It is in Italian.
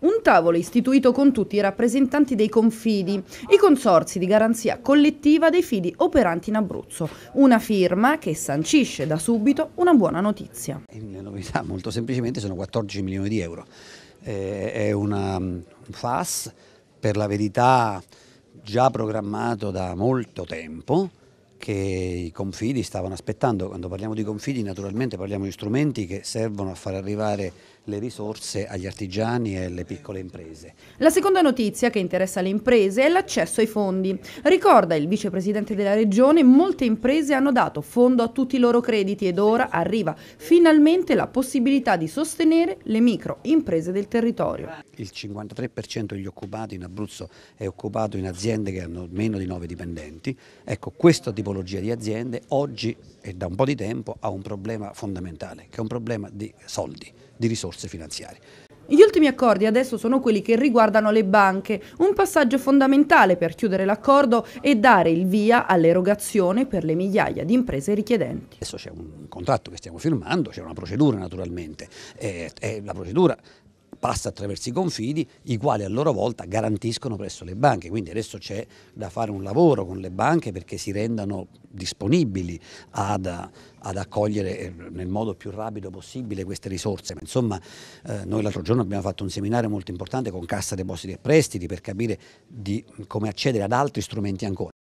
Un tavolo istituito con tutti i rappresentanti dei confidi, i consorsi di garanzia collettiva dei fidi operanti in Abruzzo. Una firma che sancisce da subito una buona notizia. Le novità molto semplicemente sono 14 milioni di euro. Eh, è una FAS per la verità già programmato da molto tempo che i confidi stavano aspettando. Quando parliamo di confidi naturalmente parliamo di strumenti che servono a far arrivare le risorse agli artigiani e alle piccole imprese. La seconda notizia che interessa le imprese è l'accesso ai fondi. Ricorda il vicepresidente della regione, molte imprese hanno dato fondo a tutti i loro crediti ed ora arriva finalmente la possibilità di sostenere le micro imprese del territorio. Il 53% degli occupati in Abruzzo è occupato in aziende che hanno meno di 9 dipendenti. Ecco, questa tipologia di aziende oggi e da un po' di tempo ha un problema fondamentale, che è un problema di soldi di risorse finanziarie. Gli ultimi accordi adesso sono quelli che riguardano le banche, un passaggio fondamentale per chiudere l'accordo e dare il via all'erogazione per le migliaia di imprese richiedenti. Adesso c'è un contratto che stiamo firmando, c'è una procedura naturalmente, eh, la procedura passa attraverso i confini, i quali a loro volta garantiscono presso le banche. Quindi adesso c'è da fare un lavoro con le banche perché si rendano disponibili ad, ad accogliere eh, nel modo più rapido possibile queste risorse. Ma Insomma, eh, noi l'altro giorno abbiamo fatto un seminario molto importante con Cassa Depositi e Prestiti per capire di, come accedere ad altri strumenti ancora.